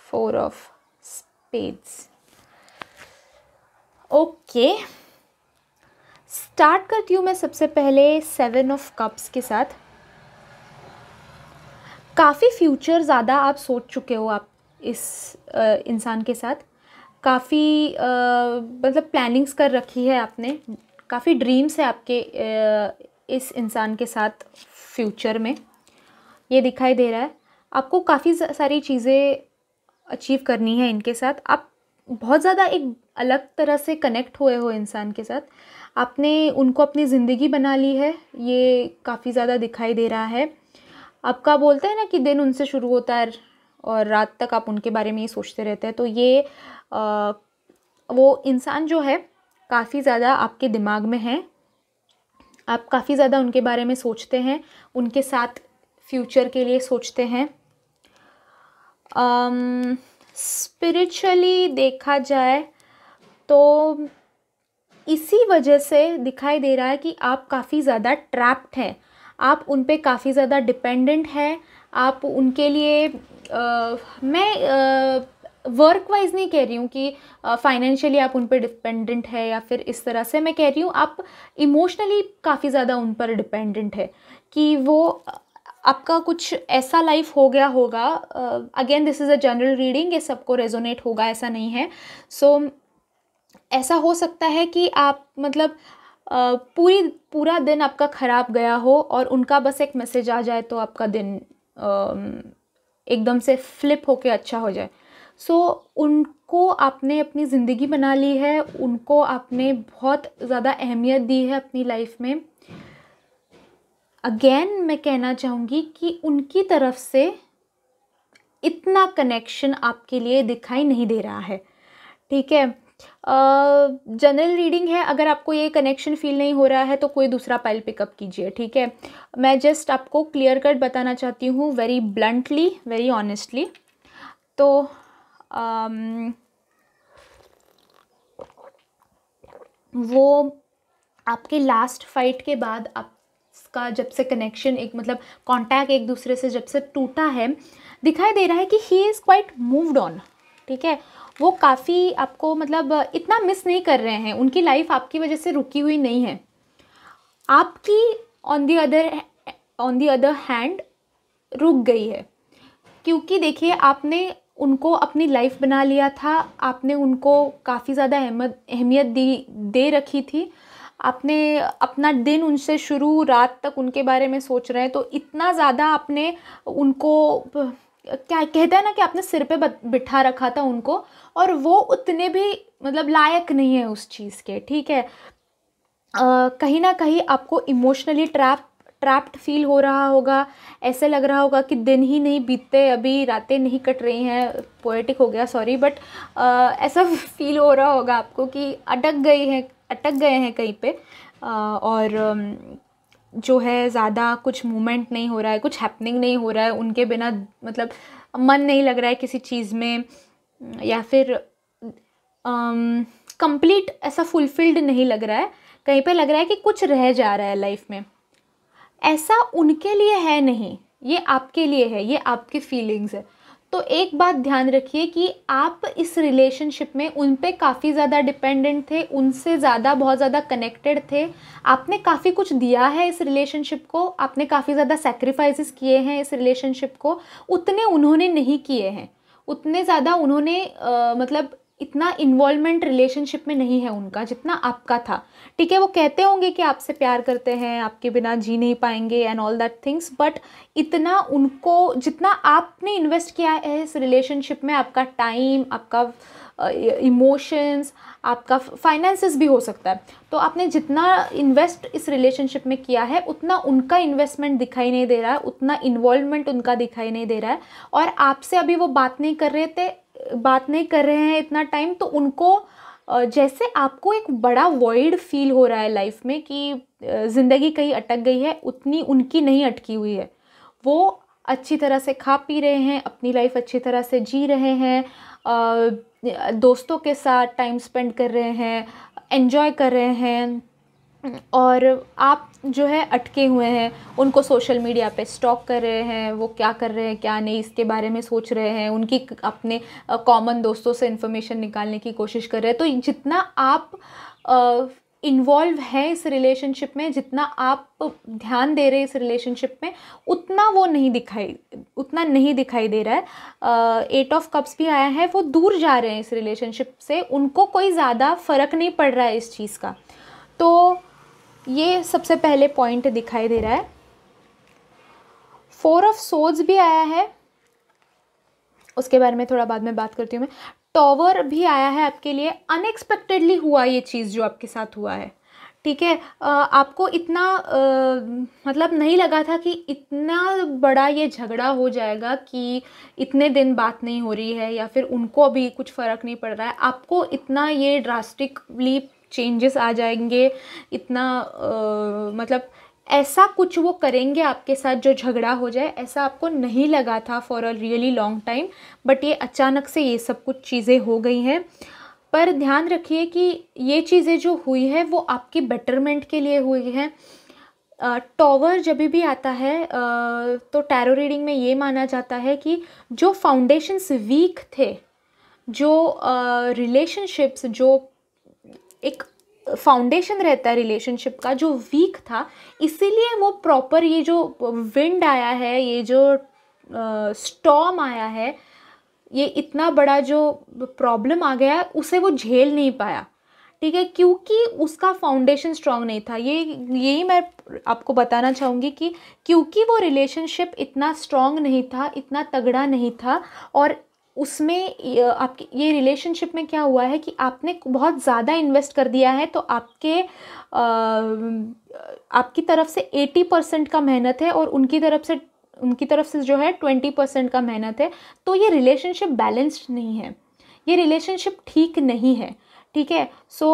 four of spades okay okay. Start करती हूँ मैं सबसे पहले सेवन ऑफ कप्स के साथ काफ़ी फ्यूचर ज़्यादा आप सोच चुके हो आप इस इंसान के साथ काफ़ी मतलब प्लानिंग्स कर रखी है आपने काफ़ी ड्रीम्स है आपके आ, इस इंसान के साथ फ्यूचर में ये दिखाई दे रहा है आपको काफ़ी सारी चीज़ें अचीव करनी है इनके साथ आप बहुत ज़्यादा एक अलग तरह से कनेक्ट हुए हो इंसान के साथ आपने उनको अपनी ज़िंदगी बना ली है ये काफ़ी ज़्यादा दिखाई दे रहा है आपका बोलते हैं ना कि दिन उनसे शुरू होता है और रात तक आप उनके बारे में ये सोचते रहते हैं तो ये आ, वो इंसान जो है काफ़ी ज़्यादा आपके दिमाग में है आप काफ़ी ज़्यादा उनके बारे में सोचते हैं उनके साथ फ्यूचर के लिए सोचते हैं स्पिरिचुअली देखा जाए तो इसी वजह से दिखाई दे रहा है कि आप काफ़ी ज़्यादा ट्रैप्ड हैं आप उन पर काफ़ी ज़्यादा डिपेंडेंट हैं आप उनके लिए आ, मैं वर्क वाइज नहीं कह रही हूँ कि फाइनेंशियली आप उन पर डिपेंडेंट है या फिर इस तरह से मैं कह रही हूँ आप इमोशनली काफ़ी ज़्यादा उन पर डिपेंडेंट है कि वो आपका कुछ ऐसा लाइफ हो गया होगा again this is a general reading ये सबको रेजोनेट होगा ऐसा नहीं है सो so, ऐसा हो सकता है कि आप मतलब पूरी पूरा दिन आपका ख़राब गया हो और उनका बस एक मैसेज आ जाए तो आपका दिन एकदम से फ्लिप होके अच्छा हो जाए सो so, उनको आपने अपनी ज़िंदगी बना ली है उनको आपने बहुत ज़्यादा अहमियत दी है अपनी लाइफ में अगेन मैं कहना चाहूँगी कि उनकी तरफ से इतना कनेक्शन आपके लिए दिखाई नहीं दे रहा है ठीक है जनरल रीडिंग है अगर आपको ये कनेक्शन फील नहीं हो रहा है तो कोई दूसरा पाइल पिकअप कीजिए ठीक है मैं जस्ट आपको क्लियर कट बताना चाहती हूँ वेरी ब्लंटली वेरी ऑनेस्टली तो um, वो आपके लास्ट फाइट के बाद आपका जब से कनेक्शन एक मतलब कांटेक्ट एक दूसरे से जब से टूटा है दिखाई दे रहा है कि he is quite moved on ठीक है वो काफ़ी आपको मतलब इतना मिस नहीं कर रहे हैं उनकी लाइफ आपकी वजह से रुकी हुई नहीं है आपकी on the other on the other hand रुक गई है क्योंकि देखिए आपने उनको अपनी लाइफ बना लिया था आपने उनको काफ़ी ज़्यादा अहमियत दी दे रखी थी आपने अपना दिन उनसे शुरू रात तक उनके बारे में सोच रहे हैं तो इतना ज़्यादा आपने उनको क्या कहते हैं ना कि आपने सिर पे बिठा रखा था उनको और वो उतने भी मतलब लायक नहीं है उस चीज़ के ठीक है कहीं ना कहीं आपको इमोशनली ट्रैप ट्रैप्ड फील हो रहा होगा ऐसे लग रहा होगा कि दिन ही नहीं बीतते अभी रातें नहीं कट रही हैं पोएटिक हो गया सॉरी बट ऐसा फील *laughs* हो रहा होगा आपको कि अटक गई है अटक गए हैं कहीं पे आ, और जो है ज़्यादा कुछ मूवमेंट नहीं हो रहा है कुछ हैपनिंग नहीं हो रहा है उनके बिना मतलब मन नहीं लग रहा है किसी चीज़ में या फिर कंप्लीट ऐसा फुलफिल्ड नहीं लग रहा है कहीं पर लग रहा है कि कुछ रह जा रहा है लाइफ में ऐसा उनके लिए है नहीं ये आपके लिए है ये आपकी फीलिंग्स है तो एक बात ध्यान रखिए कि आप इस रिलेशनशिप में उन पे काफ़ी ज़्यादा डिपेंडेंट थे उनसे ज़्यादा बहुत ज़्यादा कनेक्टेड थे आपने काफ़ी कुछ दिया है इस रिलेशनशिप को आपने काफ़ी ज़्यादा सेक्रीफाइसेस किए हैं इस रिलेशनशिप को उतने उन्होंने नहीं किए हैं उतने ज़्यादा उन्होंने आ, मतलब इतना इन्वॉल्वमेंट रिलेशनशिप में नहीं है उनका जितना आपका था ठीक है वो कहते होंगे कि आपसे प्यार करते हैं आपके बिना जी नहीं पाएंगे and all that things but इतना उनको जितना आपने इन्वेस्ट किया है इस रिलेशनशिप में आपका टाइम आपका इमोशंस आपका फाइनेंसिस भी हो सकता है तो आपने जितना इन्वेस्ट इस रिलेशनशिप में किया है उतना उनका इन्वेस्टमेंट दिखाई नहीं दे रहा है उतना इन्वॉल्वमेंट उनका दिखाई नहीं दे रहा है और आपसे अभी वो बात नहीं कर रहे थे बात नहीं कर रहे हैं इतना टाइम तो उनको जैसे आपको एक बड़ा वॉइड फील हो रहा है लाइफ में कि ज़िंदगी कहीं अटक गई है उतनी उनकी नहीं अटकी हुई है वो अच्छी तरह से खा पी रहे हैं अपनी लाइफ अच्छी तरह से जी रहे हैं दोस्तों के साथ टाइम स्पेंड कर रहे हैं एन्जॉय कर रहे हैं और आप जो है अटके हुए हैं उनको सोशल मीडिया पे स्टॉक कर रहे हैं वो क्या कर रहे हैं क्या नहीं इसके बारे में सोच रहे हैं उनकी अपने कॉमन दोस्तों से इन्फॉर्मेशन निकालने की कोशिश कर रहे हैं तो जितना आप इन्वॉल्व हैं इस रिलेशनशिप में जितना आप ध्यान दे रहे हैं इस रिलेशनशिप में उतना वो नहीं दिखाई उतना नहीं दिखाई दे रहा है एट ऑफ कप्स भी आया है वो दूर जा रहे हैं इस रिलेशनशिप से उनको कोई ज़्यादा फ़र्क नहीं पड़ रहा है इस चीज़ का तो ये सबसे पहले पॉइंट दिखाई दे रहा है फोर ऑफ सोज भी आया है उसके बारे में थोड़ा बाद में बात करती हूँ मैं टॉवर भी आया है आपके लिए अनएक्सपेक्टेडली हुआ ये चीज़ जो आपके साथ हुआ है ठीक है आपको इतना आ, मतलब नहीं लगा था कि इतना बड़ा ये झगड़ा हो जाएगा कि इतने दिन बात नहीं हो रही है या फिर उनको अभी कुछ फ़र्क नहीं पड़ रहा है आपको इतना ये ड्रास्टिकली चेंजेस आ जाएंगे इतना आ, मतलब ऐसा कुछ वो करेंगे आपके साथ जो झगड़ा हो जाए ऐसा आपको नहीं लगा था for a really long time but ये अचानक से ये सब कुछ चीज़ें हो गई हैं पर ध्यान रखिए कि ये चीज़ें जो हुई है वो आपकी बेटरमेंट के लिए हुई है टॉवर जब भी आता है तो टैरो रीडिंग में ये माना जाता है कि जो फाउंडेशंस वीक थे जो रिलेशनशिप्स जो एक फाउंडेशन रहता है रिलेशनशिप का जो वीक था इसीलिए वो प्रॉपर ये जो विंड आया है ये जो स्टॉम आया है ये इतना बड़ा जो प्रॉब्लम आ गया है उसे वो झेल नहीं पाया ठीक है क्योंकि उसका फाउंडेशन स्ट्रांग नहीं था ये यही मैं आपको बताना चाहूँगी कि क्योंकि वो रिलेशनशिप इतना स्ट्रांग नहीं था इतना तगड़ा नहीं था और उसमें आपकी ये रिलेशनशिप में क्या हुआ है कि आपने बहुत ज़्यादा इन्वेस्ट कर दिया है तो आपके आपकी तरफ से एटी परसेंट का मेहनत है और उनकी तरफ से उनकी तरफ से जो है ट्वेंटी परसेंट का मेहनत है तो ये रिलेशनशिप बैलेंस्ड नहीं है ये रिलेशनशिप ठीक नहीं है ठीक है सो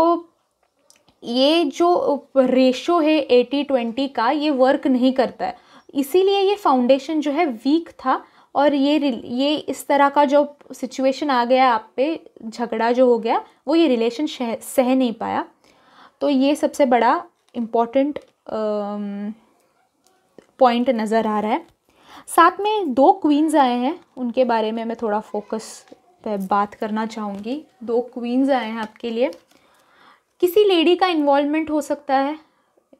ये जो रेशो है एटी ट्वेंटी का ये वर्क नहीं करता है इसीलिए ये फाउंडेशन जो है वीक था और ये ये इस तरह का जो सिचुएशन आ गया आप पे झगड़ा जो हो गया वो ये रिलेशन सह सह नहीं पाया तो ये सबसे बड़ा इम्पॉर्टेंट पॉइंट नज़र आ रहा है साथ में दो क्वींस आए हैं उनके बारे में मैं थोड़ा फोकस पे बात करना चाहूँगी दो क्वींस आए हैं आपके लिए किसी लेडी का इन्वॉल्वमेंट हो सकता है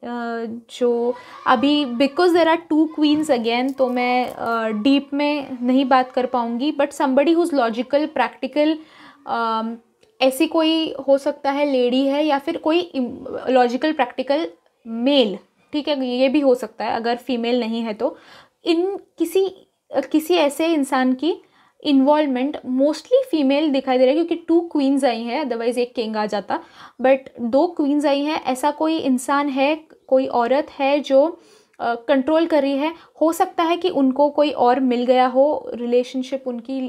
जो अभी because there are two queens again तो मैं डीप में नहीं बात कर पाऊँगी but somebody whose logical practical ऐसी कोई हो सकता है लेडी है या फिर कोई लॉजिकल प्रैक्टिकल मेल ठीक है ये भी हो सकता है अगर फीमेल नहीं है तो इन किसी किसी ऐसे इंसान की इन्वॉल्वमेंट मोस्टली फीमेल दिखाई दे रहा है क्योंकि टू क्वींस आई हैं अदरवाइज एक किंग आ जाता बट दो क्वींस आई हैं ऐसा कोई इंसान है कोई औरत है जो कंट्रोल uh, कर रही है हो सकता है कि उनको कोई और मिल गया हो रिलेशनशिप उनकी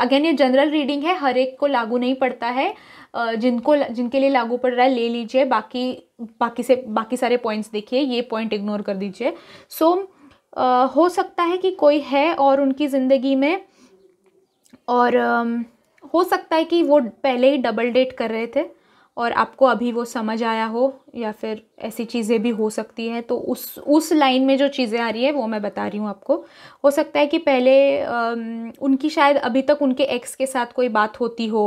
अगेन ये जनरल रीडिंग है हर एक को लागू नहीं पड़ता है uh, जिनको जिनके लिए लागू पड़ रहा है ले लीजिए बाकी बाकी से बाकी सारे पॉइंट्स देखिए ये पॉइंट इग्नोर कर दीजिए सो so, uh, हो सकता है कि कोई है और उनकी ज़िंदगी में और हो सकता है कि वो पहले ही डबल डेट कर रहे थे और आपको अभी वो समझ आया हो या फिर ऐसी चीज़ें भी हो सकती हैं तो उस उस लाइन में जो चीज़ें आ रही है वो मैं बता रही हूँ आपको हो सकता है कि पहले उनकी शायद अभी तक उनके एक्स के साथ कोई बात होती हो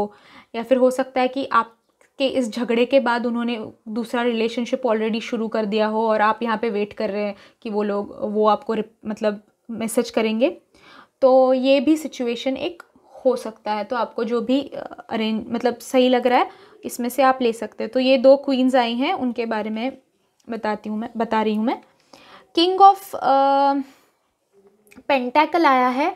या फिर हो सकता है कि आप के इस झगड़े के बाद उन्होंने दूसरा रिलेशनशिप ऑलरेडी शुरू कर दिया हो और आप यहाँ पे वेट कर रहे हैं कि वो लोग वो आपको मतलब मैसेज करेंगे तो ये भी सिचुएशन एक हो सकता है तो आपको जो भी अरेंज मतलब सही लग रहा है इसमें से आप ले सकते हैं तो ये दो क्वींस आई हैं उनके बारे में बताती हूँ मैं बता रही हूँ मैं किंग ऑफ पेंटैकल आया है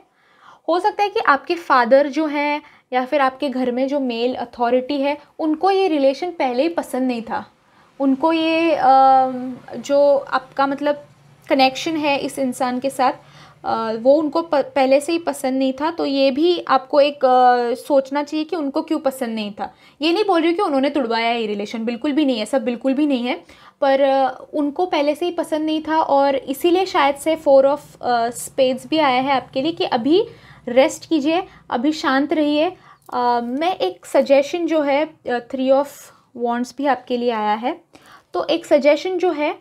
हो सकता है कि आपके फादर जो हैं या फिर आपके घर में जो मेल अथॉरिटी है उनको ये रिलेशन पहले ही पसंद नहीं था उनको ये uh, जो आपका मतलब कनेक्शन है इस इंसान के साथ वो उनको पहले से ही पसंद नहीं था तो ये भी आपको एक सोचना चाहिए कि उनको क्यों पसंद नहीं था ये नहीं बोल रही हूँ कि उन्होंने तुड़वाया ये रिलेशन बिल्कुल भी नहीं है सब बिल्कुल भी नहीं है पर उनको पहले से ही पसंद नहीं था और इसीलिए शायद से फोर ऑफ स्पेड्स भी आया है आपके लिए कि अभी रेस्ट कीजिए अभी शांत रहिए मैं एक सजेशन जो है थ्री ऑफ वॉन्ट्स भी आपके लिए आया है तो एक सजेशन जो है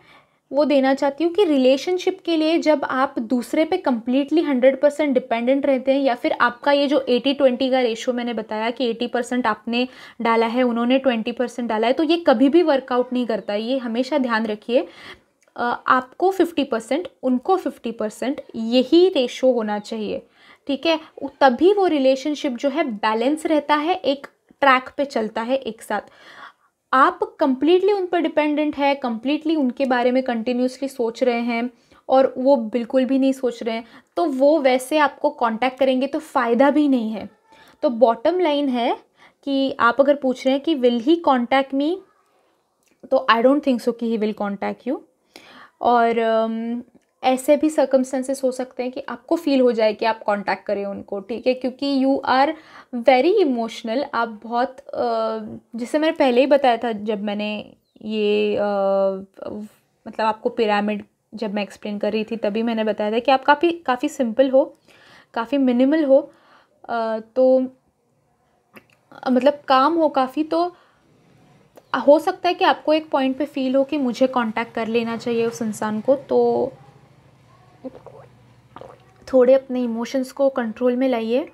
वो देना चाहती हूँ कि रिलेशनशिप के लिए जब आप दूसरे पे कम्प्लीटली हंड्रेड परसेंट डिपेंडेंट रहते हैं या फिर आपका ये जो एटी ट्वेंटी का रेशो मैंने बताया कि एटी परसेंट आपने डाला है उन्होंने ट्वेंटी परसेंट डाला है तो ये कभी भी वर्कआउट नहीं करता ये हमेशा ध्यान रखिए आपको फिफ्टी परसेंट उनको फिफ्टी परसेंट यही रेशो होना चाहिए ठीक है तभी वो रिलेशनशिप जो है बैलेंस रहता है एक ट्रैक पे चलता है एक साथ आप कंप्लीटली उन पर डिपेंडेंट है कंप्लीटली उनके बारे में कंटिन्यूसली सोच रहे हैं और वो बिल्कुल भी नहीं सोच रहे हैं तो वो वैसे आपको कांटेक्ट करेंगे तो फ़ायदा भी नहीं है तो बॉटम लाइन है कि आप अगर पूछ रहे हैं कि विल ही कांटेक्ट मी तो आई डोंट थिंक सो कि ही विल कांटेक्ट यू और um, ऐसे भी सर्कमस्टेंसेस हो सकते हैं कि आपको फील हो जाए कि आप कांटेक्ट करें उनको ठीक है क्योंकि यू आर वेरी इमोशनल आप बहुत जैसे मैंने पहले ही बताया था जब मैंने ये मतलब आपको पिरामिड जब मैं एक्सप्लेन कर रही थी तभी मैंने बताया था कि आप काफ़ी काफ़ी सिंपल हो काफ़ी मिनिमल हो तो मतलब काम हो काफ़ी तो हो सकता है कि आपको एक पॉइंट पे फील हो कि मुझे कांटेक्ट कर लेना चाहिए उस इंसान को तो थोड़े अपने इमोशंस को कंट्रोल में लाइए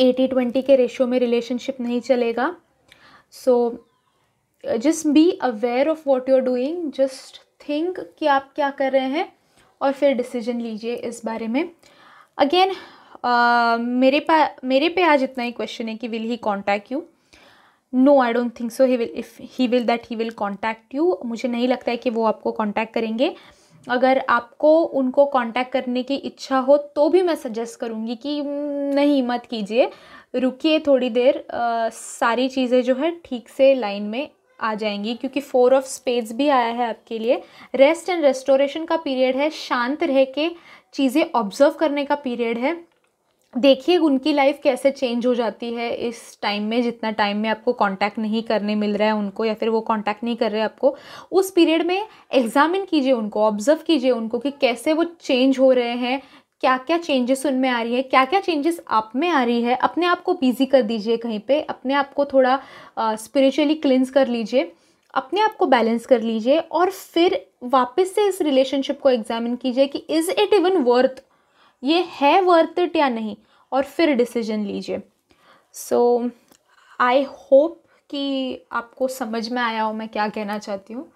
एटी ट्वेंटी के रेशो में रिलेशनशिप नहीं चलेगा so just be aware of what you are doing just think कि आप क्या कर रहे हैं और फिर डिसीजन लीजिए इस बारे में अगेन uh, मेरे पा मेरे पे आज इतना ही क्वेश्चन है कि will he contact you no I don't think so he will if he will that he will contact you मुझे नहीं लगता है कि वो आपको कॉन्टैक्ट करेंगे अगर आपको उनको कांटेक्ट करने की इच्छा हो तो भी मैं सजेस्ट करूँगी कि नहीं मत कीजिए रुकिए थोड़ी देर आ, सारी चीज़ें जो है ठीक से लाइन में आ जाएंगी क्योंकि फोर ऑफ स्पेड्स भी आया है आपके लिए रेस्ट एंड रेस्टोरेशन का पीरियड है शांत रह के चीज़ें ऑब्जर्व करने का पीरियड है देखिए उनकी लाइफ कैसे चेंज हो जाती है इस टाइम में जितना टाइम में आपको कांटेक्ट नहीं करने मिल रहा है उनको या फिर वो कांटेक्ट नहीं कर रहे आपको उस पीरियड में एग्जामिन कीजिए उनको ऑब्जर्व कीजिए उनको कि कैसे वो चेंज हो रहे हैं क्या क्या चेंजेस उनमें आ रही है क्या क्या चेंजेस आप में आ रही है अपने आप को बिज़ी कर दीजिए कहीं पर अपने आप को थोड़ा स्पिरिचुअली क्लिंस कर लीजिए अपने आप को बैलेंस कर लीजिए और फिर वापस से इस रिलेशनशिप को एग्जामिन कीजिए कि इज़ इट इवन वर्थ ये है वर्थ इट या नहीं और फिर डिसीजन लीजिए सो आई होप कि आपको समझ में आया हो मैं क्या कहना चाहती हूँ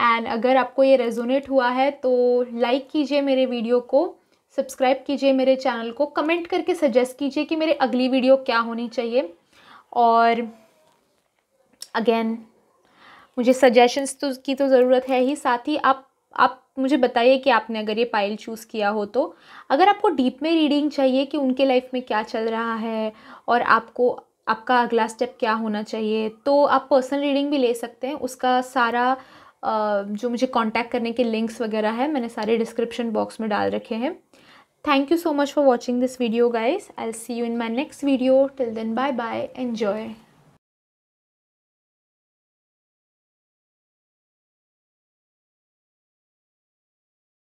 एंड अगर आपको ये रेजोनेट हुआ है तो लाइक कीजिए मेरे वीडियो को सब्सक्राइब कीजिए मेरे चैनल को कमेंट करके सजेस्ट कीजिए कि मेरे अगली वीडियो क्या होनी चाहिए और अगेन मुझे सजेशंस तो की तो ज़रूरत है ही साथ ही आप आप मुझे बताइए कि आपने अगर ये पाइल चूज़ किया हो तो अगर आपको डीप में रीडिंग चाहिए कि उनके लाइफ में क्या चल रहा है और आपको आपका अगला स्टेप क्या होना चाहिए तो आप पर्सनल रीडिंग भी ले सकते हैं उसका सारा जो मुझे कांटेक्ट करने के लिंक्स वगैरह है मैंने सारे डिस्क्रिप्शन बॉक्स में डाल रखे हैं thank you so much for watching this video guys I see you in my next video till then bye bye enjoy